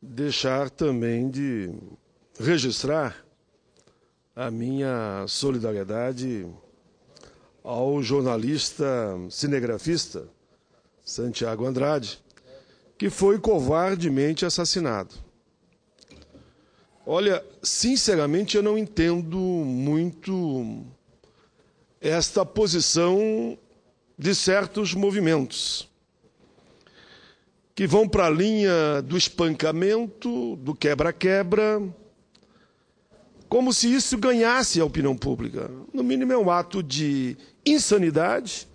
deixar também de registrar a minha solidariedade ao jornalista cinegrafista Santiago Andrade, que foi covardemente assassinado. Olha, sinceramente eu não entendo muito esta posição de certos movimentos que vão para a linha do espancamento, do quebra-quebra, como se isso ganhasse a opinião pública. No mínimo, é um ato de insanidade,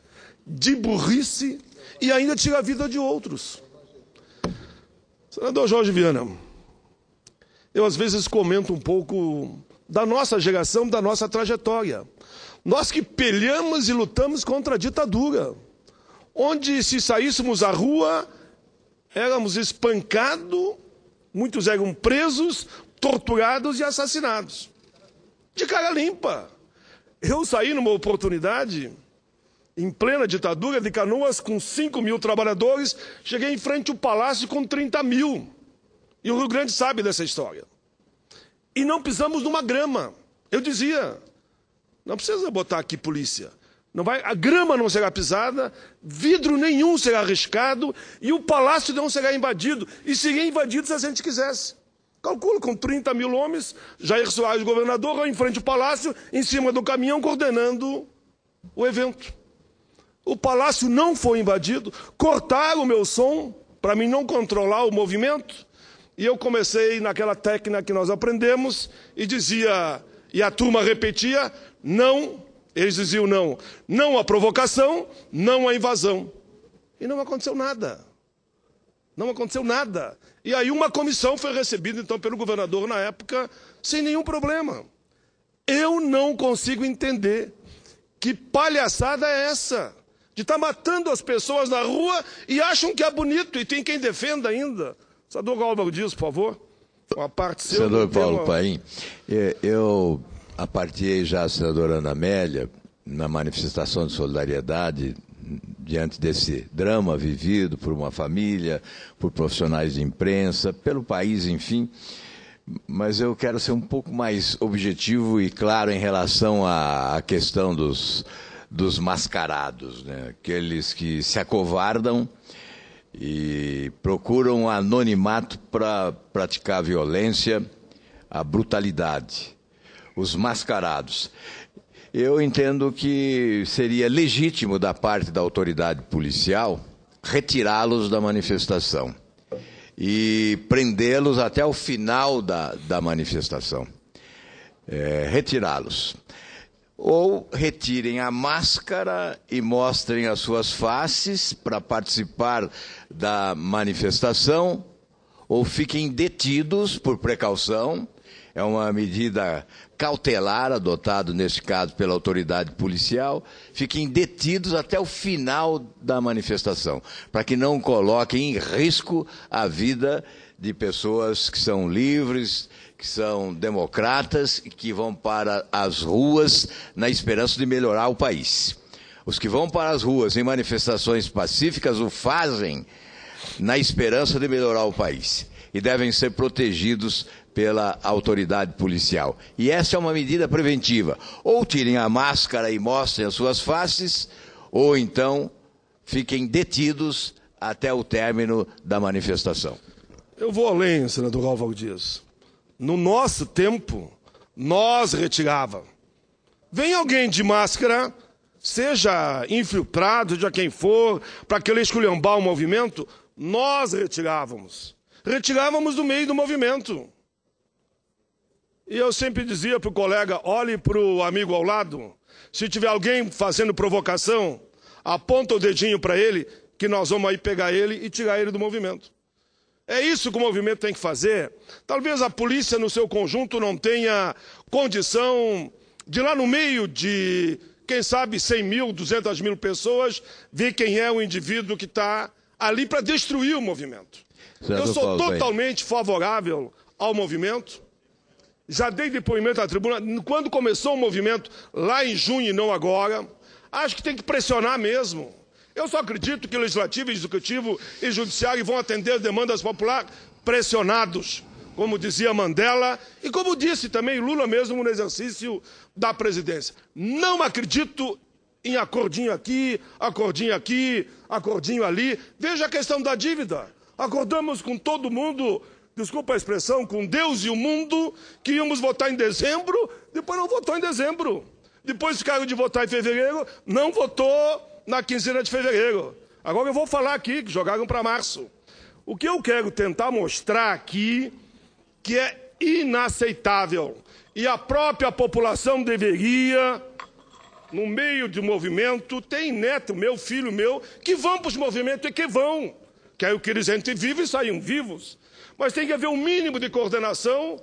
de burrice e ainda tira a vida de outros. Senador Jorge Viana, eu às vezes comento um pouco da nossa geração, da nossa trajetória. Nós que pelhamos e lutamos contra a ditadura, onde se saíssemos à rua éramos espancados, muitos eram presos, torturados e assassinados. De cara limpa. Eu saí numa oportunidade, em plena ditadura, de canoas com 5 mil trabalhadores, cheguei em frente ao palácio com 30 mil. E o Rio Grande sabe dessa história. E não pisamos numa grama. Eu dizia, não precisa botar aqui polícia. Não vai, a grama não será pisada, vidro nenhum será arriscado e o palácio não será invadido. E seria invadido se a gente quisesse. Calculo, com 30 mil homens, Jair Soares, governador, em frente ao palácio, em cima do caminhão, coordenando o evento. O palácio não foi invadido, cortaram o meu som para mim não controlar o movimento. E eu comecei naquela técnica que nós aprendemos e dizia, e a turma repetia: não eles diziam não, não à provocação, não à invasão. E não aconteceu nada. Não aconteceu nada. E aí uma comissão foi recebida então pelo governador na época sem nenhum problema. Eu não consigo entender que palhaçada é essa de estar tá matando as pessoas na rua e acham que é bonito e tem quem defenda ainda. Senador Galvão diz, por favor, uma parte seu. Senador Paulo tema... Paim, é, eu a partir já a senadora Ana Amélia, na manifestação de solidariedade diante desse drama vivido por uma família, por profissionais de imprensa, pelo país, enfim. Mas eu quero ser um pouco mais objetivo e claro em relação à questão dos, dos mascarados, né? aqueles que se acovardam e procuram anonimato para praticar a violência, a brutalidade os mascarados. Eu entendo que seria legítimo da parte da autoridade policial retirá-los da manifestação e prendê-los até o final da, da manifestação. É, retirá-los. Ou retirem a máscara e mostrem as suas faces para participar da manifestação, ou fiquem detidos por precaução é uma medida cautelar adotada, nesse caso, pela autoridade policial. Fiquem detidos até o final da manifestação, para que não coloquem em risco a vida de pessoas que são livres, que são democratas e que vão para as ruas na esperança de melhorar o país. Os que vão para as ruas em manifestações pacíficas o fazem na esperança de melhorar o país e devem ser protegidos pela autoridade policial. E essa é uma medida preventiva. Ou tirem a máscara e mostrem as suas faces, ou então fiquem detidos até o término da manifestação. Eu vou além, senador Galvão Dias. No nosso tempo, nós retirava. Vem alguém de máscara, seja infiltrado, de quem for, para que ele esculhambar o movimento, nós retirávamos. Retirávamos do meio do movimento. E eu sempre dizia para o colega: olhe para o amigo ao lado, se tiver alguém fazendo provocação, aponta o dedinho para ele, que nós vamos aí pegar ele e tirar ele do movimento. É isso que o movimento tem que fazer. Talvez a polícia, no seu conjunto, não tenha condição de lá no meio de, quem sabe, 100 mil, 200 mil pessoas, ver quem é o indivíduo que está ali para destruir o movimento. Certo, Eu sou totalmente favorável ao movimento. Já dei depoimento à tribuna. Quando começou o movimento, lá em junho e não agora, acho que tem que pressionar mesmo. Eu só acredito que o legislativo, executivo e judiciário vão atender demandas populares pressionados, como dizia Mandela e como disse também Lula mesmo no exercício da presidência. Não acredito em acordinho aqui, acordinho aqui, acordinho ali. Veja a questão da dívida. Acordamos com todo mundo desculpa a expressão, com Deus e o mundo, que íamos votar em dezembro, depois não votou em dezembro. Depois ficaram de votar em fevereiro, não votou na quinzena de fevereiro. Agora eu vou falar aqui, que jogaram para março. O que eu quero tentar mostrar aqui, que é inaceitável, e a própria população deveria no meio de movimento, tem neto meu, filho meu, que vão para os movimentos e que vão. Quero é que eles entrem vivos e saiam vivos. Mas tem que haver um mínimo de coordenação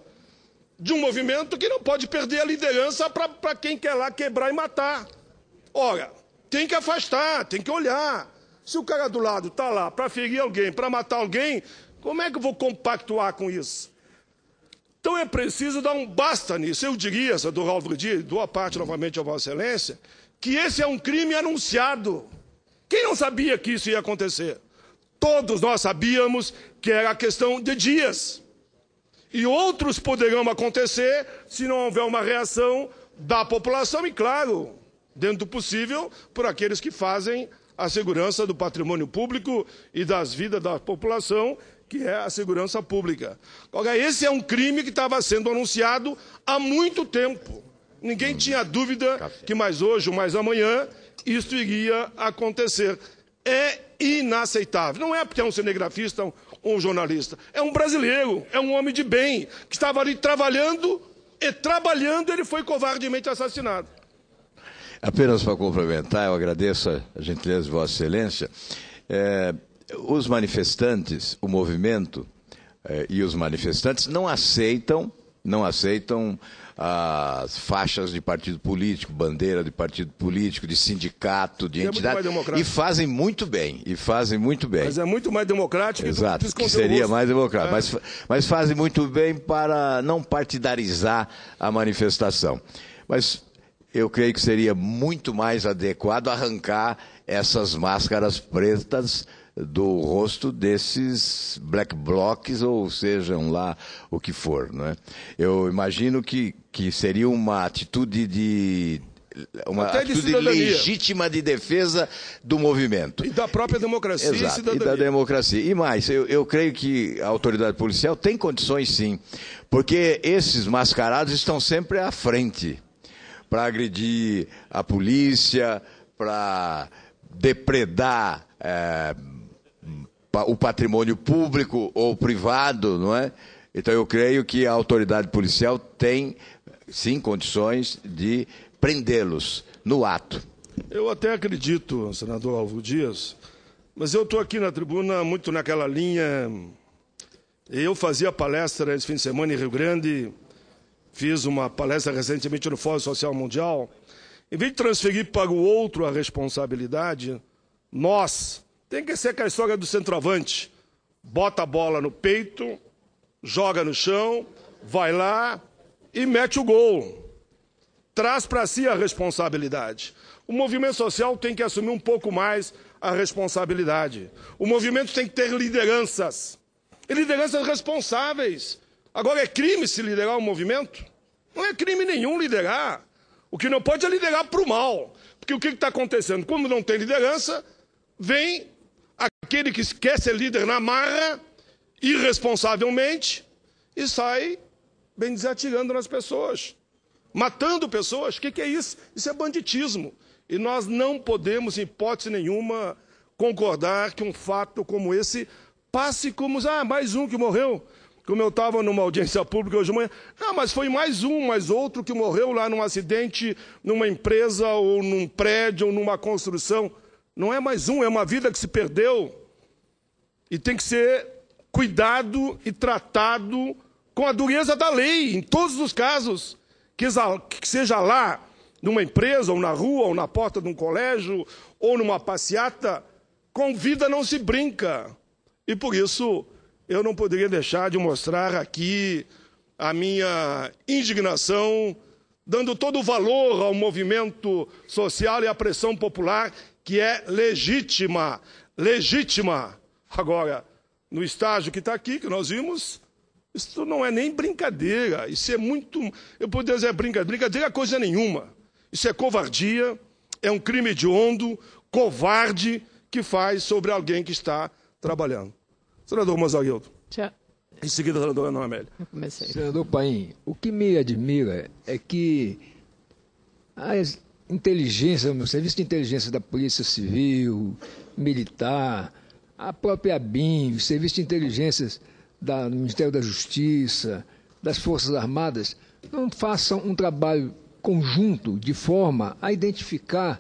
de um movimento que não pode perder a liderança para quem quer lá quebrar e matar. Ora, tem que afastar, tem que olhar. Se o cara do lado está lá para ferir alguém, para matar alguém, como é que eu vou compactuar com isso? Então é preciso dar um basta nisso. Eu diria, senador Ralf Dias, dou a parte novamente a Vossa Excelência, que esse é um crime anunciado. Quem não sabia que isso ia acontecer? Todos nós sabíamos que era questão de dias. E outros poderão acontecer se não houver uma reação da população e, claro, dentro do possível, por aqueles que fazem a segurança do patrimônio público e das vidas da população, que é a segurança pública. esse é um crime que estava sendo anunciado há muito tempo. Ninguém hum, tinha dúvida que mais hoje ou mais amanhã isto iria acontecer é inaceitável. Não é porque é um cinegrafista, ou um jornalista. É um brasileiro, é um homem de bem, que estava ali trabalhando, e trabalhando ele foi covardemente assassinado. Apenas para complementar, eu agradeço a gentileza de Vossa Excelência. É, os manifestantes, o movimento é, e os manifestantes não aceitam, não aceitam as faixas de partido político, bandeira de partido político, de sindicato, de e é entidade. É e fazem muito bem, e fazem muito bem. Mas é muito mais democrático Exato, que, que seria mais democrático. É. Mas, mas fazem muito bem para não partidarizar a manifestação. Mas eu creio que seria muito mais adequado arrancar essas máscaras pretas do rosto desses black blocs, ou sejam lá o que for. Não é? Eu imagino que, que seria uma atitude de uma Até atitude de legítima de defesa do movimento. E da própria democracia Exato, e cidadania. E da democracia. E mais, eu, eu creio que a autoridade policial tem condições sim, porque esses mascarados estão sempre à frente para agredir a polícia, para depredar é, o patrimônio público ou privado, não é? Então eu creio que a autoridade policial tem sim condições de prendê-los no ato. Eu até acredito, senador Alvo Dias, mas eu estou aqui na tribuna muito naquela linha. Eu fazia palestra esse fim de semana em Rio Grande, fiz uma palestra recentemente no Fórum Social Mundial. Em vez de transferir para o outro a responsabilidade, nós, tem que ser aquela história do centroavante. Bota a bola no peito, joga no chão, vai lá e mete o gol. Traz para si a responsabilidade. O movimento social tem que assumir um pouco mais a responsabilidade. O movimento tem que ter lideranças. E lideranças responsáveis. Agora, é crime se liderar um movimento? Não é crime nenhum liderar. O que não pode é liderar para o mal. Porque o que está acontecendo? Como não tem liderança, vem aquele que quer ser líder na marra, irresponsavelmente, e sai, bem desatirando nas pessoas, matando pessoas. O que, que é isso? Isso é banditismo. E nós não podemos, em hipótese nenhuma, concordar que um fato como esse passe como, ah, mais um que morreu. Como eu estava numa audiência pública hoje de manhã, ah, mas foi mais um, mais outro que morreu lá num acidente, numa empresa, ou num prédio, ou numa construção. Não é mais um, é uma vida que se perdeu e tem que ser cuidado e tratado com a dureza da lei, em todos os casos, que, seja lá numa empresa, ou na rua, ou na porta de um colégio, ou numa passeata, com vida não se brinca. E por isso eu não poderia deixar de mostrar aqui a minha indignação, dando todo o valor ao movimento social e à pressão popular, que é legítima, legítima. Agora, no estágio que está aqui, que nós vimos, isso não é nem brincadeira. Isso é muito. Eu poderia dizer é brincadeira. Brincadeira é coisa nenhuma. Isso é covardia, é um crime hediondo, covarde, que faz sobre alguém que está trabalhando. Senador Mazarildo. Tchau. Em seguida, senadora Ana Amélia. Comecei. Senador Paim, o que me admira é que a inteligência, o serviço de inteligência da Polícia Civil, militar, a própria BIM, o Serviço de Inteligências da, do Ministério da Justiça, das Forças Armadas, não façam um trabalho conjunto de forma a identificar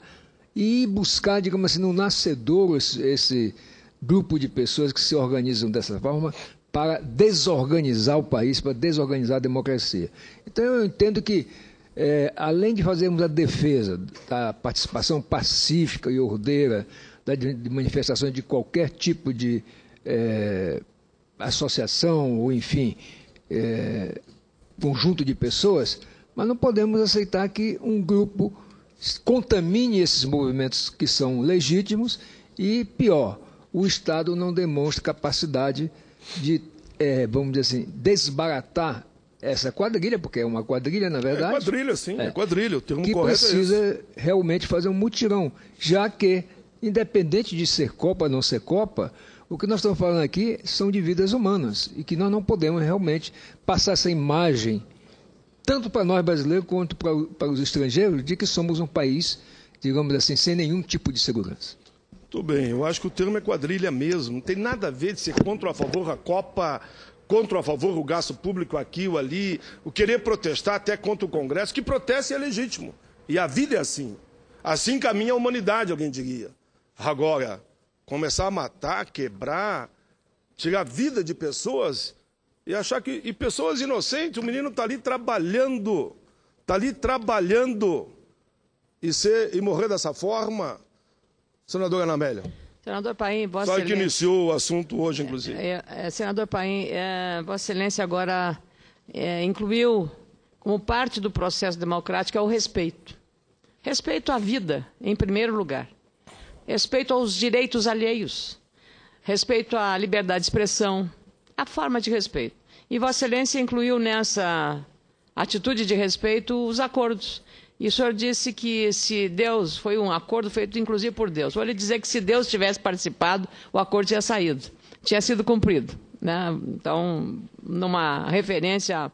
e buscar, digamos assim, no nascedor esse, esse grupo de pessoas que se organizam dessa forma para desorganizar o país, para desorganizar a democracia. Então eu entendo que, é, além de fazermos a defesa da participação pacífica e ordeira de manifestação de qualquer tipo de é, associação ou, enfim, é, conjunto de pessoas, mas não podemos aceitar que um grupo contamine esses movimentos que são legítimos e, pior, o Estado não demonstra capacidade de, é, vamos dizer assim, desbaratar essa quadrilha, porque é uma quadrilha, na é verdade. É quadrilha, sim, é, é quadrilha, o termo que correto é precisa é esse. realmente fazer um mutirão, já que Independente de ser Copa ou não ser Copa, o que nós estamos falando aqui são de vidas humanas e que nós não podemos realmente passar essa imagem, tanto para nós brasileiros quanto para, para os estrangeiros, de que somos um país, digamos assim, sem nenhum tipo de segurança. Muito bem, eu acho que o termo é quadrilha mesmo. Não tem nada a ver de ser contra ou a favor da Copa, contra ou a favor do gasto público aqui ou ali, o querer protestar até contra o Congresso. Que proteste é legítimo. E a vida é assim. Assim caminha a humanidade, alguém diria. Agora, começar a matar, quebrar, tirar a vida de pessoas e achar que. E pessoas inocentes, o menino está ali trabalhando, está ali trabalhando e, ser, e morrer dessa forma. Senadora Anamélia. Senador Paim, Vossa Só Foi que iniciou o assunto hoje, inclusive. É, é, é, senador Paim, é, Vossa Excelência agora é, incluiu como parte do processo democrático é o respeito. Respeito à vida, em primeiro lugar respeito aos direitos alheios, respeito à liberdade de expressão, a forma de respeito. E Vossa Excelência incluiu nessa atitude de respeito os acordos. E o senhor disse que se Deus foi um acordo feito inclusive por Deus. Vou lhe dizer que se Deus tivesse participado, o acordo tinha saído, tinha sido cumprido. Né? Então, numa referência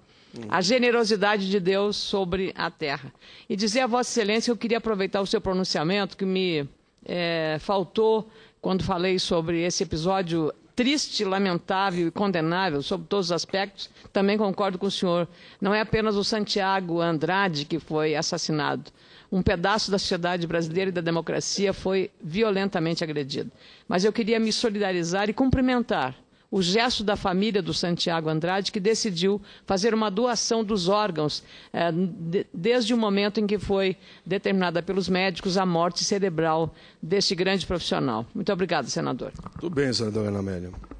à generosidade de Deus sobre a terra. E dizer a Vossa Excelência que eu queria aproveitar o seu pronunciamento, que me é, faltou quando falei sobre esse episódio triste, lamentável e condenável sobre todos os aspectos, também concordo com o senhor. Não é apenas o Santiago Andrade que foi assassinado. Um pedaço da sociedade brasileira e da democracia foi violentamente agredido. Mas eu queria me solidarizar e cumprimentar o gesto da família do Santiago Andrade, que decidiu fazer uma doação dos órgãos, eh, de, desde o momento em que foi determinada pelos médicos a morte cerebral deste grande profissional. Muito obrigado, senador. Tudo bem, senadora Ana Amélia.